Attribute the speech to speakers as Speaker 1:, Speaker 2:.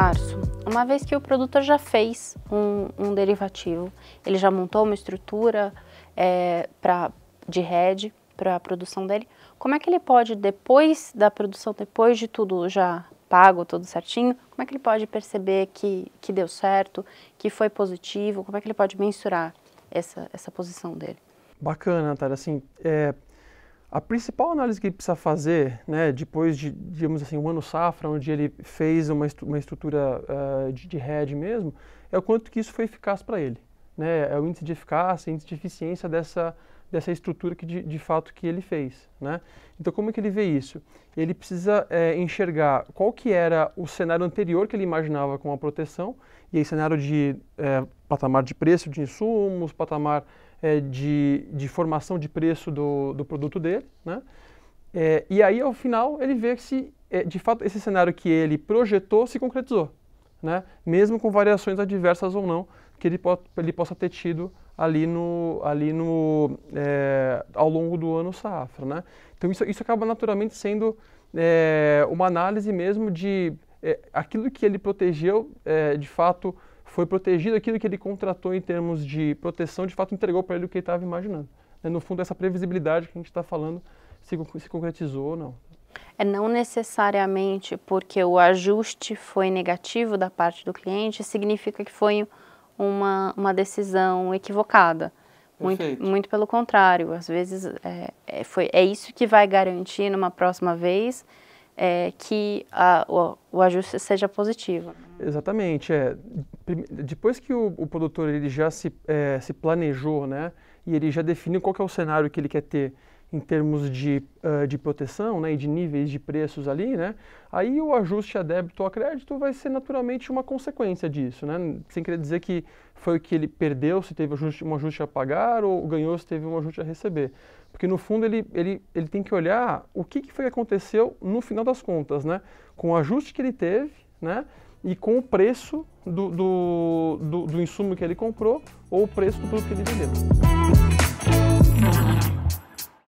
Speaker 1: tarso, uma vez que o produtor já fez um, um derivativo, ele já montou uma estrutura é, pra, de rede para a produção dele, como é que ele pode, depois da produção, depois de tudo já pago, tudo certinho, como é que ele pode perceber que, que deu certo, que foi positivo, como é que ele pode mensurar essa, essa posição dele?
Speaker 2: Bacana, Natália. Assim, é, a principal análise que ele precisa fazer, né, depois de, digamos assim, um ano safra, onde ele fez uma, estrutura uh, de, de head mesmo, é o quanto que isso foi eficaz para ele né, é o índice de eficácia, índice de eficiência dessa, dessa estrutura que de, de fato que ele fez. Né? Então como é que ele vê isso? Ele precisa é, enxergar qual que era o cenário anterior que ele imaginava com a proteção, e aí cenário de é, patamar de preço de insumos, patamar é, de, de formação de preço do, do produto dele, né? É, e aí ao final ele vê que se, é, de fato esse cenário que ele projetou se concretizou, né? mesmo com variações adversas ou não que ele, po ele possa ter tido ali no, ali no é, ao longo do ano safra, né? Então isso, isso acaba naturalmente sendo é, uma análise mesmo de é, aquilo que ele protegeu, de fato foi protegido, aquilo que ele contratou em termos de proteção, de fato entregou para ele o que ele estava imaginando. Né, no fundo essa previsibilidade que a gente está falando se, se concretizou ou não.
Speaker 1: É não necessariamente porque o ajuste foi negativo da parte do cliente significa que foi uma, uma decisão equivocada.
Speaker 2: Muito, muito
Speaker 1: pelo contrário, às vezes é, é, foi, é isso que vai garantir numa próxima vez é, que a, o, o, ajuste seja positivo.
Speaker 2: Exatamente. É. Depois que o, o produtor ele já se, é, se planejou né, e ele já definiu qual é o cenário que ele quer ter em termos de, uh, de proteção né, e de níveis de preços ali, né, aí o ajuste a débito ou a crédito vai ser naturalmente uma consequência disso. Né, sem querer dizer que foi o que ele perdeu se teve ajuste, um ajuste a pagar ou ganhou se teve um ajuste a receber. Porque no fundo ele, ele, ele tem que olhar o que, que foi que aconteceu no final das contas, né, com o ajuste que ele teve né, e com o preço do, do, do, do insumo que ele comprou ou o preço do produto que ele vendeu.